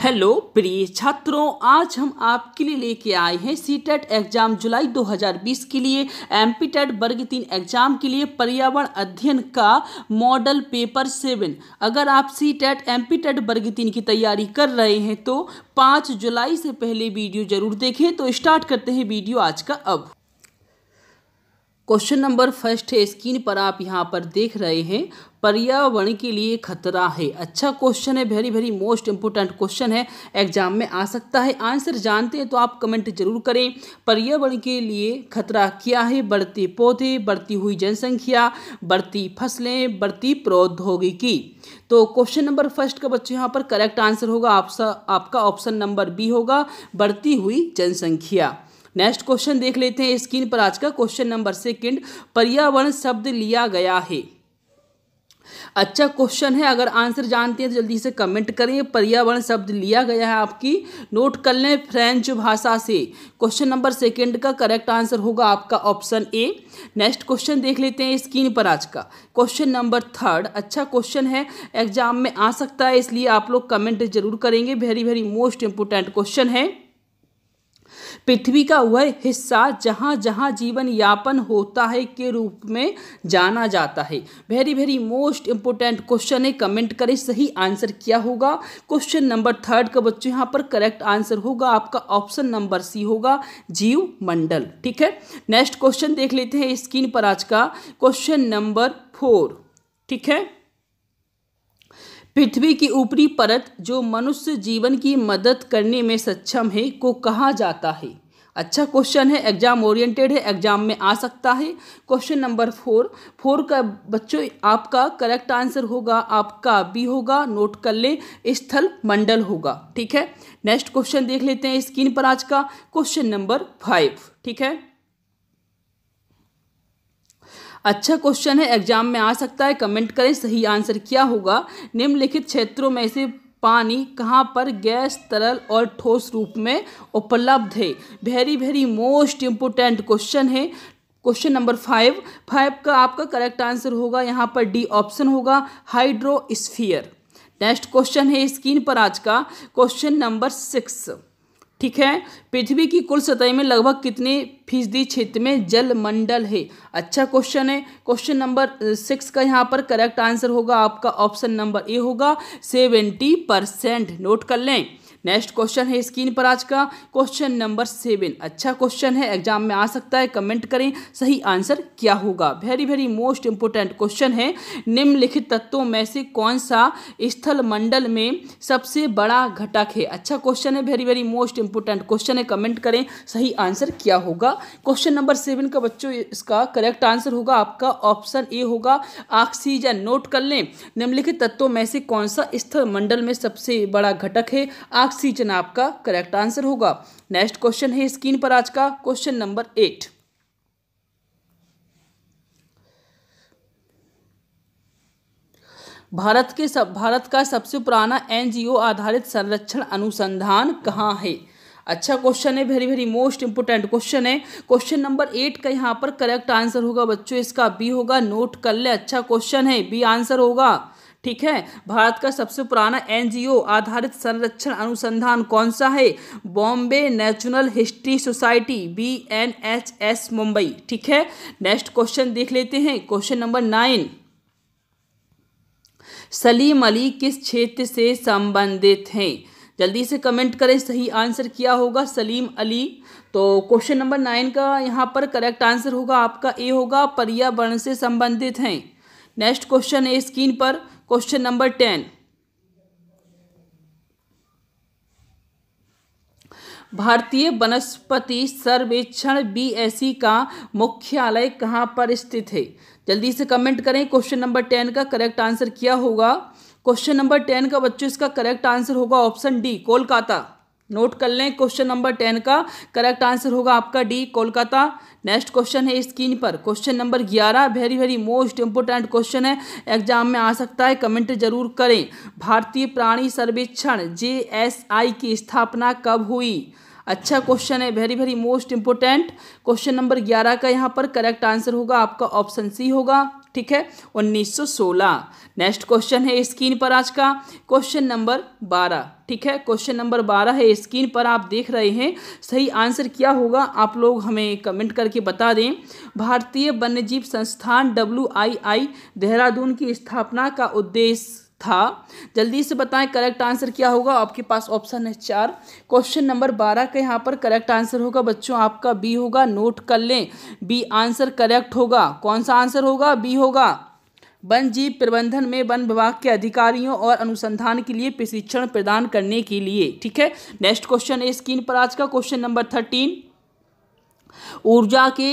hello प्रिय छात्रों आज हम आपके लिए लेके आए हैं सी e एग्जाम जुलाई 2020 के लिए टेट e वर्ग तीन एग्जाम के लिए पर्यावरण अध्ययन का मॉडल पेपर सेवन अगर आप सी पी टेट वर्ग तीन की तैयारी कर रहे हैं तो 5 जुलाई से पहले वीडियो जरूर देखें तो स्टार्ट करते हैं वीडियो आज का अब क्वेश्चन नंबर फर्स्ट है स्क्रीन पर आप यहाँ पर देख रहे हैं पर्यावरण के लिए खतरा है अच्छा क्वेश्चन है very very most important question है एग्जाम में आ सकता है आंसर जानते हैं तो आप कमेंट जरूर करें पर्यावरण के लिए खतरा क्या है बढ़ते पौधे बढ़ती हुई जनसंख्या बढ़ती फसलें बढ़ती प्रौद्योगिकी तो क्वेश्चन नंबर फर्स्ट का बच्चों यहाँ पर करेक्ट आंसर होगा आपका ऑप्शन नंबर बी होगा बढ़ती हुई जनसंख्या नेक्स्ट क्वेश्चन देख लेते हैं स्क्रीन पर आज का क्वेश्चन नंबर सेकेंड पर्यावरण शब्द लिया गया है अच्छा क्वेश्चन है अगर आंसर जानते हैं तो जल्दी से कमेंट करें पर्यावरण शब्द लिया गया है आपकी नोट कर लें फ्रेंच भाषा से क्वेश्चन नंबर सेकंड का करेक्ट आंसर होगा आपका ऑप्शन ए नेक्स्ट क्वेश्चन देख लेते हैं स्क्रीन पर आज का क्वेश्चन नंबर थर्ड अच्छा क्वेश्चन है एग्जाम में आ सकता है इसलिए आप लोग कमेंट जरूर करेंगे very very most important question है पृथ्वी का वह हिस्सा जहाँ जहाँ जीवन यापन होता है के रूप में जाना जाता है very very most important question है कमेंट करें सही आंसर क्या होगा क्वेश्चन नंबर थर्ड का बच्चों यहाँ पर करेक्ट आंसर होगा आपका ऑप्शन नंबर सी होगा जीव मंडल ठीक है नेक्स्ट क्वेश्चन देख लेते हैं स्क्रीन पर आज का क्वेश्चन नंबर फोर ठीक है पृथ्वी की ऊपरी परत जो मनुष्य जीवन की मदद करने में सक्षम है को कहा जाता है अच्छा क्वेश्चन है एग्जाम ओरिएंटेड है एग्जाम में आ सकता है क्वेश्चन नंबर फोर फोर का बच्चों आपका करेक्ट आंसर होगा आपका बी होगा नोट कर लें स्थल मंडल होगा ठीक है नेक्स्ट क्वेश्चन देख लेते हैं स्क्रीन पर आज का क्वेश्चन नंबर फाइव ठीक है अच्छा क्वेश्चन है एग्जाम में आ सकता है कमेंट करें सही आंसर क्या होगा निम्नलिखित क्षेत्रों में से पानी कहाँ पर गैस तरल और ठोस रूप में उपलब्ध है very very most important question है क्वेश्चन नंबर फाइव फाइव का आपका करेक्ट आंसर होगा यहाँ पर डी ऑप्शन होगा हाइड्रोस्फीयर नेक्स्ट क्वेश्चन है स्क्रीन पर आज का क्वेश्चन नंबर सिक्स ठीक है पृथ्वी की कुल सतह में लगभग कितने फीसदी क्षेत्र में जल मंडल है अच्छा क्वेश्चन है क्वेश्चन नंबर सिक्स का यहाँ पर करेक्ट आंसर होगा आपका ऑप्शन नंबर ए होगा सेवेंटी परसेंट नोट कर लें नेक्स्ट क्वेश्चन है स्क्रीन पर आज का क्वेश्चन नंबर सेवन अच्छा क्वेश्चन है एग्जाम में आ सकता है कमेंट करें सही आंसर क्या होगा very very most important question है निम्नलिखित तत्वों में से कौन सा स्थल मंडल में सबसे बड़ा घटक है अच्छा क्वेश्चन है very very most important question है कमेंट करें सही आंसर क्या होगा क्वेश्चन नंबर सेवन का बच्चों इसका करेक्ट आंसर होगा आपका ऑप्शन ए होगा ऑक्सीजन नोट कर लें निम्नलिखित तत्वों में से कौन सा स्थल मंडल में सबसे बड़ा घटक है ऑक्सीजन आपका करेक्ट आंसर होगा नेक्स्ट क्वेश्चन है स्क्रीन पर आज का क्वेश्चन नंबर एट भारत के सब भारत का सबसे पुराना एनजीओ आधारित संरक्षण अनुसंधान कहाँ है अच्छा क्वेश्चन है very very most important question है क्वेश्चन नंबर एट का यहाँ पर करेक्ट आंसर होगा बच्चों इसका बी होगा नोट कर ले अच्छा क्वेश्चन है बी आंसर होगा ठीक है भारत का सबसे पुराना एनजीओ आधारित संरक्षण अनुसंधान कौन सा है Bombay Natural History Society B N H S Mumbai ठीक है नेक्स्ट क्वेश्चन देख लेते हैं question number nine Salim Ali किस क्षेत्र से संबंधित हैं जल्दी से कमेंट करें सही आंसर क्या होगा सलीम अली तो क्वेश्चन नंबर नाइन का यहाँ पर करेक्ट आंसर होगा आपका ए होगा पर्यावरण से संबंधित हैं नेक्स्ट क्वेश्चन है स्क्रीन पर क्वेश्चन नंबर टेन भारतीय वनस्पति सर्वेक्षण बीएसई का मुख्यालय कहां पर स्थित है जल्दी से कमेंट करें क्वेश्चन नंबर टेन का करेक्ट आंसर क्या होगा क्वेश्चन नंबर टेन का बच्चों इसका करेक्ट आंसर होगा ऑप्शन डी कोलकाता नोट कर लें क्वेश्चन नंबर टेन का करेक्ट आंसर होगा आपका डी कोलकाता नेक्स्ट क्वेश्चन है स्क्रीन पर क्वेश्चन नंबर ग्यारह very very most important question है एग्जाम में आ सकता है कमेंट जरूर करें भारतीय प्राणी सर्वेक्षण जे एस आई की स्थापना कब हुई अच्छा क्वेश्चन है very very most important question number ग्यारह का यहाँ पर करेक्ट आंसर होगा आपका ऑप्शन सी होगा ठीक है 1916 नेक्स्ट क्वेश्चन है स्क्रीन पर आज का क्वेश्चन नंबर 12 ठीक है क्वेश्चन नंबर 12 है स्क्रीन पर आप देख रहे हैं सही आंसर क्या होगा आप लोग हमें कमेंट करके बता दें भारतीय वन्यजीव संस्थान डब्ल्यू देहरादून की स्थापना का उद्देश्य था जल्दी से बताएं करेक्ट आंसर क्या होगा आपके पास ऑप्शन है चार क्वेश्चन नंबर बारह का यहाँ पर करेक्ट आंसर होगा बच्चों आपका बी होगा नोट कर लें बी आंसर करेक्ट होगा कौन सा आंसर होगा बी होगा वन जीव प्रबंधन में वन विभाग के अधिकारियों और अनुसंधान के लिए प्रशिक्षण प्रदान करने के लिए ठीक है नेक्स्ट क्वेश्चन है स्क्रीन पर आज का क्वेश्चन नंबर थर्टीन ऊर्जा के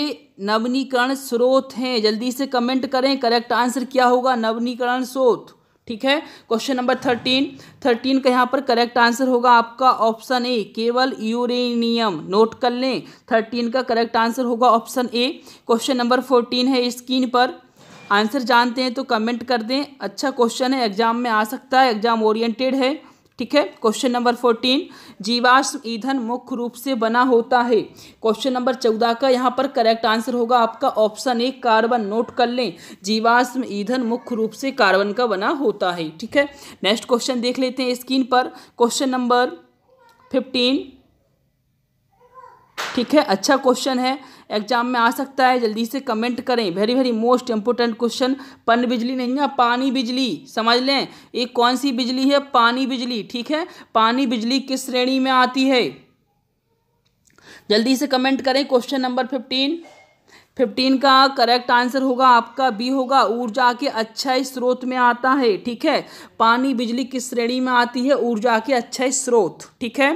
नवनीकरण स्रोत हैं जल्दी से कमेंट करें करेक्ट आंसर क्या होगा नवनीकरण स्रोत ठीक है क्वेश्चन नंबर थर्टीन थर्टीन का यहाँ पर करेक्ट आंसर होगा आपका ऑप्शन ए केवल यूरेनियम नोट कर लें थर्टीन का करेक्ट आंसर होगा option A question number fourteen है स्क्रीन पर आंसर जानते हैं तो कमेंट कर दें अच्छा क्वेश्चन है एग्जाम में आ सकता है एग्जाम ओरिएंटेड है ठीक है क्वेश्चन नंबर फोर्टीन जीवाश्म ईंधन मुख्य रूप से बना होता है क्वेश्चन नंबर चौदह का यहाँ पर करेक्ट आंसर होगा आपका ऑप्शन ए कार्बन नोट कर लें जीवाश्म ईंधन मुख्य रूप से कार्बन का बना होता है ठीक है नेक्स्ट क्वेश्चन देख लेते हैं स्क्रीन पर क्वेश्चन नंबर फिफ्टीन ठीक है अच्छा क्वेश्चन है एग्जाम में आ सकता है जल्दी से कमेंट करें very very most important question पन बिजली नहीं है पानी बिजली समझ लें ये कौन सी बिजली है पानी बिजली ठीक है पानी बिजली किस श्रेणी में आती है जल्दी से कमेंट करें क्वेश्चन नंबर फिफ्टीन फिफ्टीन का करेक्ट आंसर होगा आपका बी होगा ऊर्जा के अच्छा स्रोत में आता है ठीक है पानी बिजली किस श्रेणी में आती है ऊर्जा के अच्छा स्रोत ठीक है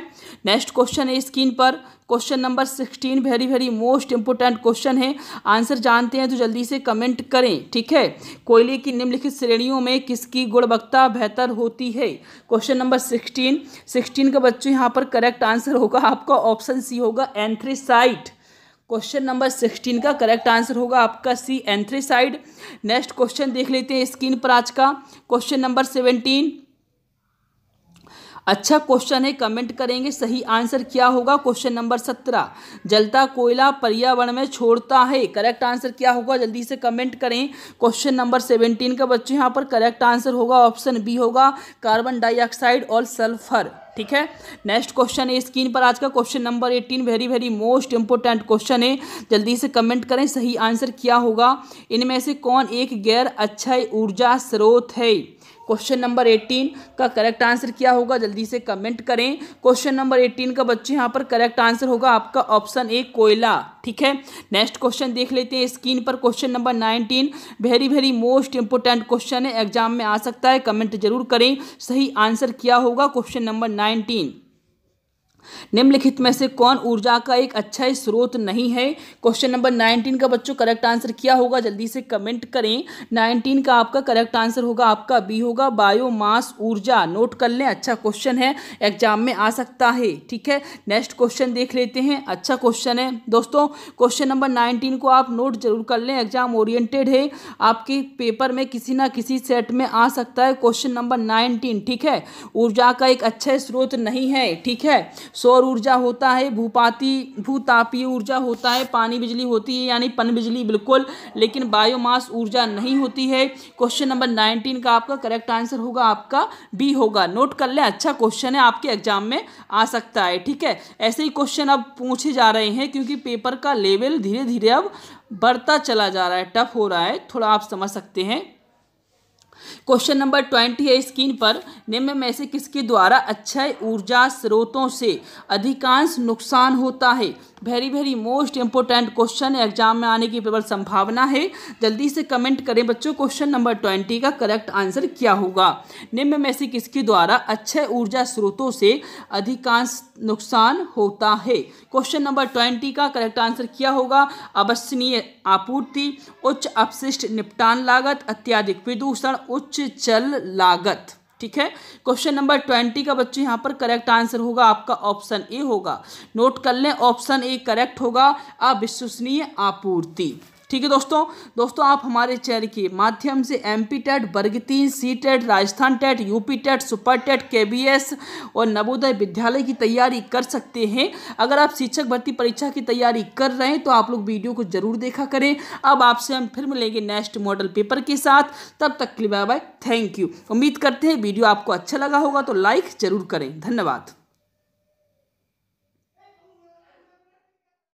नेक्स्ट क्वेश्चन है स्क्रीन पर question number sixteen very very most important question है आंसर जानते हैं तो जल्दी से कमेंट करें ठीक है कोयले की निम्नलिखित श्रेणियों में किसकी गुणवत्ता बेहतर होती है क्वेश्चन नंबर सिक्सटीन सिक्सटीन का बच्चों यहाँ पर करेक्ट आंसर होगा आपका ऑप्शन सी होगा एंथ्रीसाइट क्वेश्चन नंबर सिक्सटीन का करेक्ट आंसर होगा आपका सी एंथ्रीसाइड नेक्स्ट क्वेश्चन देख लेते हैं स्क्रीन पर आज का क्वेश्चन नंबर सेवेंटीन अच्छा क्वेश्चन है कमेंट करेंगे सही आंसर क्या होगा क्वेश्चन नंबर सत्रह जलता कोयला पर्यावरण में छोड़ता है करेक्ट आंसर क्या होगा जल्दी से कमेंट करें क्वेश्चन नंबर सेवेंटीन का बच्चे यहाँ पर करेक्ट आंसर होगा ऑप्शन बी होगा कार्बन डाइऑक्साइड और सल्फर ठीक है नेक्स्ट क्वेश्चन है स्क्रीन पर आज का question number eighteen very very most important question है जल्दी से कमेंट करें सही आंसर क्या होगा इनमें से कौन एक गैर अच्छा ऊर्जा स्रोत है क्वेश्चन नंबर एटीन का करेक्ट आंसर क्या होगा जल्दी से कमेंट करें क्वेश्चन नंबर एटीन का बच्चे यहाँ पर करेक्ट आंसर होगा आपका ऑप्शन ए कोयला ठीक है नेक्स्ट क्वेश्चन देख लेते हैं स्क्रीन पर question number nineteen very very most important question है एग्जाम में आ सकता है कमेंट जरूर करें सही आंसर क्या होगा क्वेश्चन नंबर नाइनटीन निम्नलिखित में से कौन ऊर्जा का एक अच्छा स्रोत नहीं है क्वेश्चन नंबर नाइनटीन का बच्चों करेक्ट आंसर क्या होगा जल्दी से कमेंट करें नाइनटीन का आपका करेक्ट आंसर होगा आपका बी होगा बायोमास ऊर्जा नोट कर लें अच्छा क्वेश्चन है एग्जाम में आ सकता है ठीक है नेक्स्ट क्वेश्चन देख लेते हैं अच्छा क्वेश्चन है दोस्तों क्वेश्चन नंबर नाइनटीन को आप नोट जरूर कर लें एग्जाम ओरिएंटेड है आपके पेपर में किसी ना किसी सेट में आ सकता है क्वेश्चन नंबर नाइनटीन ठीक है ऊर्जा का एक अच्छा स्रोत नहीं है ठीक है सौर ऊर्जा होता है भूपाती भूतापीय ऊर्जा होता है पानी बिजली होती है यानी पन बिजली बिल्कुल लेकिन बायोमास ऊर्जा नहीं होती है क्वेश्चन नंबर नाइनटीन का आपका करेक्ट आंसर होगा आपका बी होगा नोट कर लें अच्छा क्वेश्चन है आपके एग्जाम में आ सकता है ठीक है ऐसे ही क्वेश्चन अब पूछे जा रहे हैं क्योंकि पेपर का लेवल धीरे धीरे अब बढ़ता चला जा रहा है टफ हो रहा है थोड़ा आप समझ सकते हैं क्वेश्चन नंबर ट्वेंटी है स्क्रीन पर निम्न में से किसके द्वारा अक्षय ऊर्जा स्रोतों से अधिकांश नुकसान होता है very very most important question exam में आने की प्रबल संभावना है जल्दी से कमेंट करें बच्चों क्वेश्चन नंबर ट्वेंटी का करेक्ट आंसर क्या होगा निम्न में से किसके द्वारा अच्छे ऊर्जा स्रोतों से अधिकांश नुकसान होता है क्वेश्चन नंबर ट्वेंटी का करेक्ट आंसर क्या होगा अवसनीय आपूर्ति उच्च अपशिष्ट निपटान लागत अत्याधिक प्रदूषण उच्च जल लागत ठीक है क्वेश्चन नंबर ट्वेंटी का बच्चों यहाँ पर करेक्ट आंसर होगा आपका ऑप्शन ए होगा नोट कर लें ऑप्शन ए करेक्ट होगा अविश्वसनीय आपूर्ति ठीक है दोस्तों दोस्तों आप हमारे चैनल के माध्यम से एम पी टेट बर्गतीन C TET Rajasthan TET UP TET super TET के बी एस और नवोदय विद्यालय की तैयारी कर सकते हैं अगर आप शिक्षक भर्ती परीक्षा की तैयारी कर रहे हैं तो आप लोग वीडियो को जरूर देखा करें अब आपसे हम फिर मिलेंगे नेक्स्ट मॉडल पेपर के साथ तब तक के लिए बाय बाय थैंक यू उम्मीद करते हैं वीडियो आपको अच्छा लगा होगा तो लाइक जरूर करें धन्यवाद